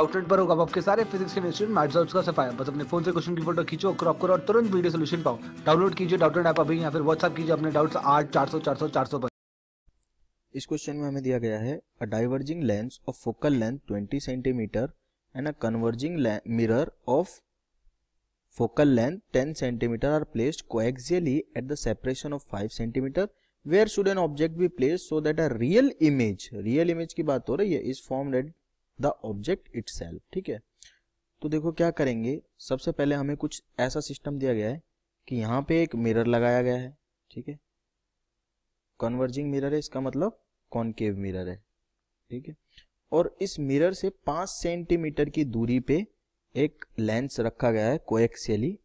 outlet पर होगा आपके सारे फिजिक्स केमिस्ट्री मैथ्स और उसका सफाया बस अपने फोन से क्वेश्चन की फोटो खींचो क्रॉप करो और तुरंत वीडियो सोल्यूशन पाओ डाउनलोड कीजिए डाउटलेट ऐप अभी या फिर व्हाट्सअप कीजिए अपने डाउट्स आठ चार सौ चार सौ चार सौ पर इस क्वेश्चन में हमें दिया गया है a diverging lens of focal length 20 centimetre and a converging mirror of focal length 10 centimetre are placed coaxially at the separation of 5 centimetre where should an object be placed so that a real image real image की बात हो रही है is formed at the object it ठीक है तो देखो क्या करेंगे सबसे पहले हमें कुछ ऐसा सिस्टम दिया गया है कि यहाँ पे एक मिरर लगाया गया है ठीक है कन्वर्जिंग मिरर है इसका मतलब कॉनकेव मिरर है ठीक है और इस मिरर से पांच सेंटीमीटर की दूरी पे एक लेंस रखा गया है कोएक्सियली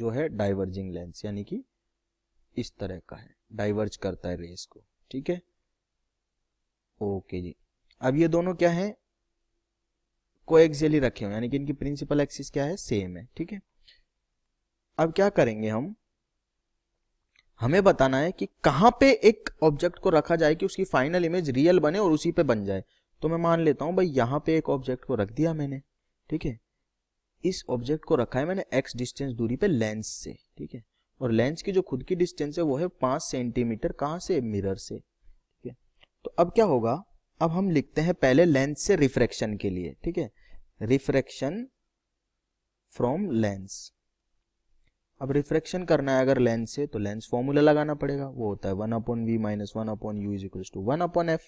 जो है डाइवर्जिंग लेंस यानी कि इस तरह का है डाइवर्ज करता है रेस को ठीक है ओके जी अब ये दोनों क्या है कोएक्सियली रखे हुए यानी कि इनकी प्रिंसिपल एक्सिस क्या है सेम है ठीक है अब क्या करेंगे हम हमें बताना है कि कहां पे एक ऑब्जेक्ट को रखा जाए कि उसकी फाइनल इमेज रियल बने और उसी पे बन जाए तो मैं मान लेता हूं भाई यहां पे एक ऑब्जेक्ट को रख दिया मैंने ठीक है इस ऑब्जेक्ट को रखा है मैंने एक्स डिस्टेंस दूरी पे लेंस से ठीक है और लेंस की जो खुद की डिस्टेंस है वो है पांच सेंटीमीटर कहां से मिरर से ठीक है तो अब क्या होगा अब हम लिखते हैं पहले लेंस से रिफ्रैक्शन के लिए ठीक है रिफ्रैक्शन फ्रॉम लेंस अब रिफ्रैक्शन करना है अगर लेंस से तो लेंस फॉर्मूला लगाना पड़ेगा वो होता है one upon v minus one upon u is equal to one upon f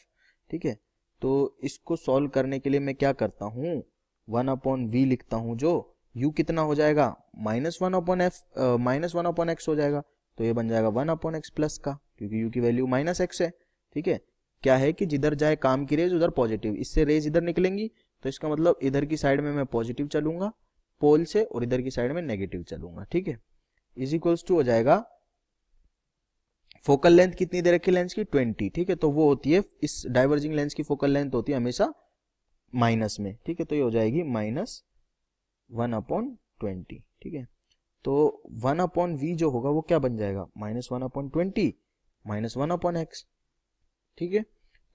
ठीक है तो इसको सॉल्व करने के लिए मैं क्या करता हूँ वन अपॉन वी लिखता हूँ जो यू कितना हो जाएगा minus one upon f minus one upon x हो जाएगा तो ये बन जाएगा वन अपॉन एक्स प्लस का क्योंकि यू की वैल्यू माइनस एक्स है ठीक है क्या है कि जिधर जाए काम की रेज उधर पॉजिटिव इससे रेज इधर निकलेंगी तो इसका मतलब इधर की साइड में मैं पॉजिटिव चलूंगा पोल से और इधर की साइड में नेगेटिव चलूंगा ठीक है इज इक्वल्स टू हो जाएगा फोकल लेंथ कितनी दे रखी लेंस की ट्वेंटी ठीक है तो वो होती है इस डाइवर्जिंग लेंस की फोकल लेंथ होती है हमेशा माइनस में ठीक है तो ये हो जाएगी माइनस वन अपॉन ट्वेंटी ठीक है तो वन अपॉन वी जो होगा वो क्या बन जाएगा minus one upon twenty minus one upon x ठीक है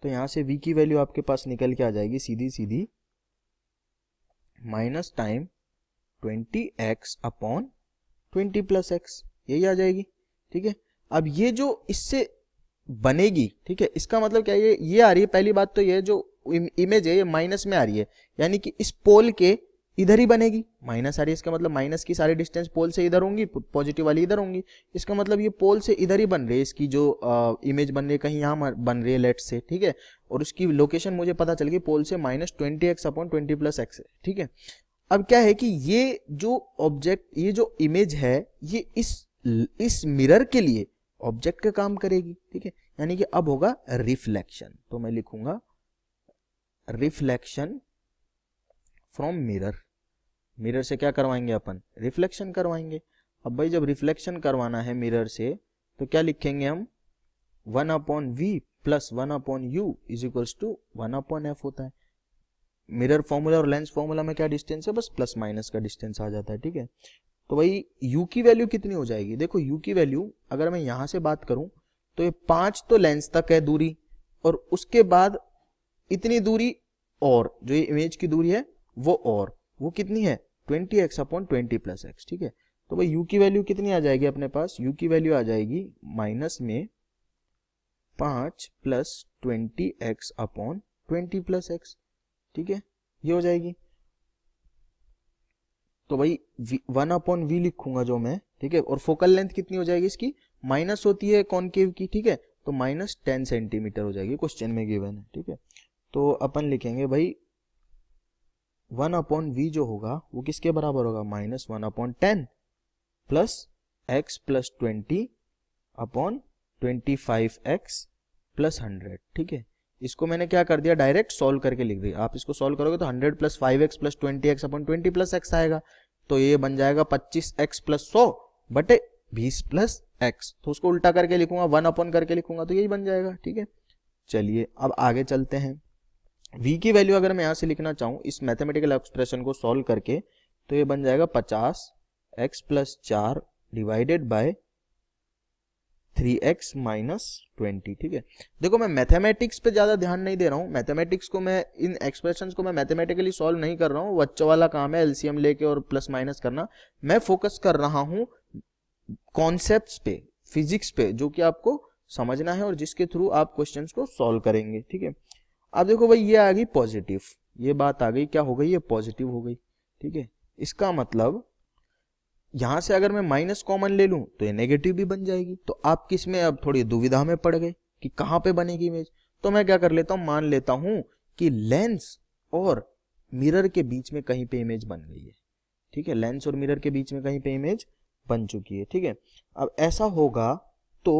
तो यहाँ से v की वैल्यू आपके पास निकल के आ जाएगी सीधी सीधी minus time twenty x upon twenty plus x यही आ जाएगी ठीक है अब ये जो इससे बनेगी ठीक है इसका मतलब क्या है ये ये आ रही है पहली बात तो ये जो इमेज है ये माइनस में आ रही है यानी कि इस पोल के इधर ही बनेगी माइनस आ रही है इसका मतलब माइनस की सारी डिस्टेंस पोल से इधर होंगी पॉजिटिव वाली इधर होंगी इसका मतलब ये पोल से इधर ही बन रही है इसकी जो आ, इमेज बन रही है कहीं यहाँ बन रही है लेट से ठीक है और उसकी लोकेशन मुझे पता चल गई पोल से minus twenty x upon twenty plus x ठीक है अब क्या है कि ये जो ऑब्जेक्ट ये जो इमेज है ये इस इस मिरर के लिए ऑब्जेक्ट का काम करेगी ठीक है यानी कि अब होगा रिफ्लेक्शन तो मैं लिखूंगा रिफ्लेक्शन फ्रॉम मिरर मिरर से क्या करवाएंगे अपन रिफ्लेक्शन करवाएंगे अब भाई जब रिफ्लेक्शन करवाना है मिरर से तो क्या लिखेंगे हम one upon v plus one upon u is equals to one upon f होता है मिरर फॉर्मूला और लेंस फॉर्मूला में क्या डिस्टेंस है बस प्लस माइनस का डिस्टेंस आ जाता है ठीक है तो भाई यू की वैल्यू कितनी हो जाएगी देखो यू की वैल्यू अगर मैं यहां से बात करूं तो ये पांच तो लेंस तक है दूरी और उसके बाद इतनी दूरी और जो ये इमेज की दूरी है वो और वो कितनी है twenty x upon twenty plus x ठीक है तो भाई यू की वैल्यू कितनी आ जाएगी अपने पास यू की वैल्यू आ जाएगी माइनस में पांच plus twenty x upon twenty plus x ठीक है ये हो जाएगी तो भाई वन अपॉन वी लिखूंगा जो मैं ठीक है और फोकल लेंथ कितनी हो जाएगी इसकी माइनस होती है कॉनकेव की ठीक है तो माइनस टेन सेंटीमीटर हो जाएगी क्वेश्चन में गिवन है ठीक है तो अपन लिखेंगे भाई वन अपॉन वी जो होगा वो किसके बराबर होगा minus one upon ten plus x plus twenty upon twenty five x plus hundred ठीक है इसको मैंने क्या कर दिया डायरेक्ट सॉल्व करके लिख दिया आप इसको सॉल्व करोगे तो hundred plus five x plus twenty x upon twenty plus x आएगा तो ये बन जाएगा पच्चीस एक्स प्लस सौ बटे बीस प्लस एक्स तो उसको उल्टा करके लिखूंगा वन अपॉन करके लिखूंगा तो यही बन जाएगा ठीक है चलिए अब आगे चलते हैं v की वैल्यू अगर मैं यहाँ से लिखना चाहूँ इस मैथमेटिकल एक्सप्रेशन को सॉल्व करके तो ये बन जाएगा पचास एक्स प्लस चार divided by three x minus twenty ठीक है देखो मैं मैथमेटिक्स पे ज़्यादा ध्यान नहीं दे रहा हूँ मैथमेटिक्स को मैं इन एक्सप्रेशंस को मैं मैथमेटिकली सॉल्व नहीं कर रहा हूँ बच्चों वाला काम है एलसीएम लेके और प्लस माइनस करना मैं फोकस कर रहा हूँ कॉन्सेप्ट्स पे फिजिक्स पे जो कि आपको समझना है और जिसके थ्रू आप क्वेश्चंस को सॉल्व करेंगे ठीक है अब देखो भाई ये आ गई पॉजिटिव ये बात आ गई क्या हो गई ये पॉजिटिव हो गई ठीक है इसका मतलब यहां से अगर मैं माइनस कॉमन ले लूं तो ये नेगेटिव भी बन जाएगी तो आप किस में अब थोड़ी दुविधा में पड़ गए कि कहां पे बनेगी इमेज तो मैं क्या कर लेता हूं मान लेता हूं कि लेंस और मिरर के बीच में कहीं पे इमेज बन गई है ठीक है लेंस और मिरर के बीच में कहीं पे इमेज बन चुकी है ठीक है अब ऐसा होगा तो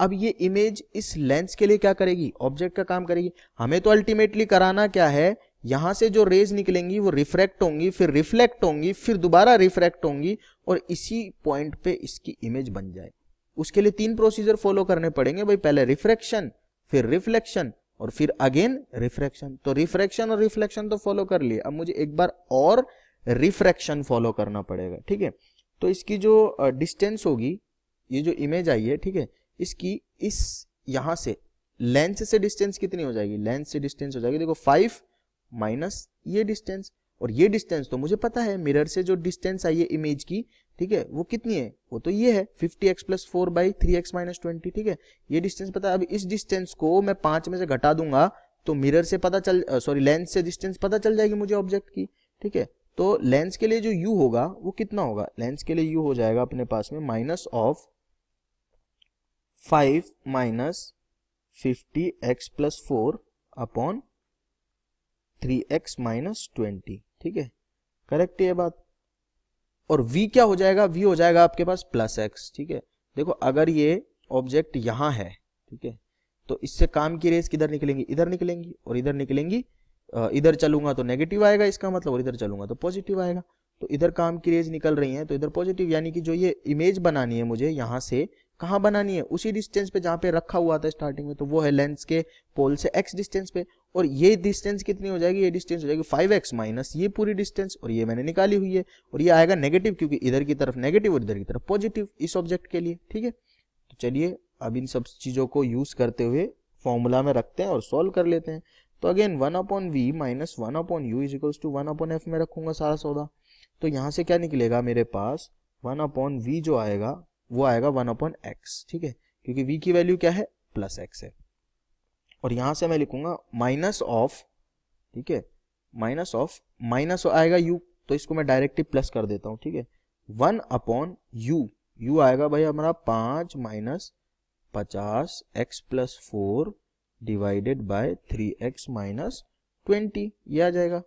अब ये इमेज इस लेंस के लिए क्या करेगी ऑब्जेक्ट का काम करेगी हमें तो अल्टीमेटली कराना क्या है यहां से जो रेज निकलेंगी वो रिफ्रैक्ट होंगी फिर रिफ्लेक्ट होंगी फिर दोबारा रिफ्रैक्ट होंगी और इसी पॉइंट पे इसकी इमेज बन जाए उसके लिए तीन प्रोसीजर फॉलो करने पड़ेंगे भाई पहले रिफ्रैक्शन फिर रिफ्लेक्शन और फिर अगेन रिफ्रैक्शन तो रिफ्रैक्शन और रिफ्लेक्शन तो फॉलो कर लिए अब मुझे एक बार और रिफ्रैक्शन फॉलो करना पड़ेगा ठीक है तो इसकी जो डिस्टेंस होगी ये जो इमेज आई है ठीक है इसकी इस यहां से लेंस से डिस्टेंस कितनी हो जाएगी लेंस से डिस्टेंस हो जाएगी देखो फाइव माइनस ये डिस्टेंस और ये डिस्टेंस तो मुझे पता है मिरर से जो डिस्टेंस आई है इमेज की ठीक है वो कितनी है वो तो ये है fifty x plus four by three x minus twenty ठीक है ये डिस्टेंस पता है अब इस डिस्टेंस को मैं पांच में से घटा दूंगा तो मिरर से पता चल सॉरी लेंस से डिस्टेंस पता चल जाएगी मुझे ऑब्जेक्ट की ठीक है तो लेंस के लिए जो यू होगा वो कितना होगा लेंस के लिए यू हो जाएगा अपने पास में minus of five minus fifty x plus four upon three x minus twenty ठीक है करेक्ट ये बात और v क्या हो जाएगा v हो जाएगा आपके पास प्लस एक्स ठीक है देखो अगर ये ऑब्जेक्ट यहां है ठीक है तो इससे काम की रेस किधर निकलेंगी इधर निकलेंगी और इधर निकलेंगी इधर चलूंगा तो नेगेटिव आएगा इसका मतलब और इधर चलूंगा तो पॉजिटिव आएगा तो इधर काम की रेज निकल रही है तो इधर पॉजिटिव यानी कि जो ये इमेज बनानी है मुझे यहां से कहाँ बनानी है उसी डिस्टेंस पे जहाँ पे रखा हुआ था स्टार्टिंग में तो वो है लेंस के पोल से एक्स डिस्टेंस पे और ये डिस्टेंस कितनी हो जाएगी ये डिस्टेंस हो जाएगी फाइव एक्स माइनस ये पूरी डिस्टेंस और ये मैंने निकाली हुई है और ये आएगा नेगेटिव क्योंकि इधर की तरफ नेगेटिव और इधर की तरफ पॉजिटिव इस ऑब्जेक्ट के लिए ठीक है तो चलिए अब इन सब चीज़ों को यूज करते हुए फॉर्मूला में रखते हैं और सॉल्व कर लेते हैं तो again one upon v minus one upon u is equals to one upon f में रखूंगा सारा सौदा तो यहाँ से क्या निकलेगा मेरे पास वन अपॉन वी जो आएगा वो आएगा वन अपॉन एक्स ठीक है क्योंकि वी की वैल्यू क्या है प्लस एक्स है और यहां से मैं लिखूंगा माइनस ऑफ ठीक है माइनस ऑफ माइनस आएगा यू तो इसको मैं डायरेक्टली प्लस कर देता हूं ठीक है वन अपॉन यू यू आएगा भाई हमारा पांच माइनस पचास x plus four divided by three x minus twenty ये आ जाएगा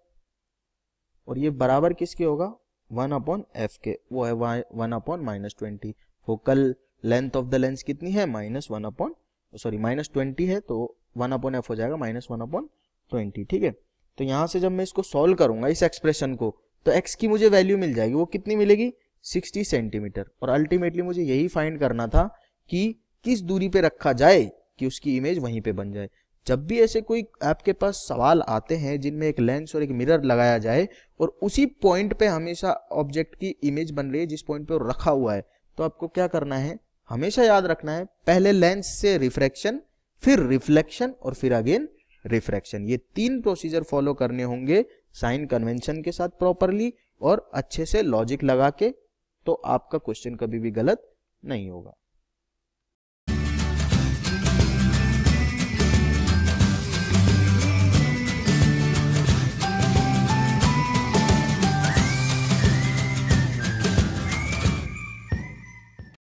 और ये बराबर किसके होगा वन अपॉन एफ के वो है one upon minus twenty focal length of the lens कितनी है minus one upon sorry minus twenty है तो वन अपॉन एफ हो जाएगा माइनस वन अपॉन ट्वेंटी ठीक है तो यहां से जब मैं इसको सॉल्व करूंगा इस एक्सप्रेशन को तो एक्स की मुझे वैल्यू मिल जाएगी वो कितनी मिलेगी सिक्सटी सेंटीमीटर और अल्टीमेटली मुझे यही फाइंड करना था कि किस दूरी पे रखा जाए कि उसकी इमेज वहीं पे बन जाए जब भी ऐसे कोई आपके पास सवाल आते हैं जिनमें एक लेंस और एक मिरर लगाया जाए और उसी पॉइंट पे हमेशा ऑब्जेक्ट की इमेज बन रही है जिस पॉइंट पे रखा हुआ है तो आपको क्या करना है हमेशा याद रखना है पहले लेंस से रिफ्रैक्शन फिर रिफ्लेक्शन और फिर अगेन रिफ्रैक्शन ये तीन प्रोसीजर फॉलो करने होंगे साइन कन्वेंशन के साथ प्रॉपरली और अच्छे से लॉजिक लगा के तो आपका क्वेश्चन कभी भी गलत नहीं होगा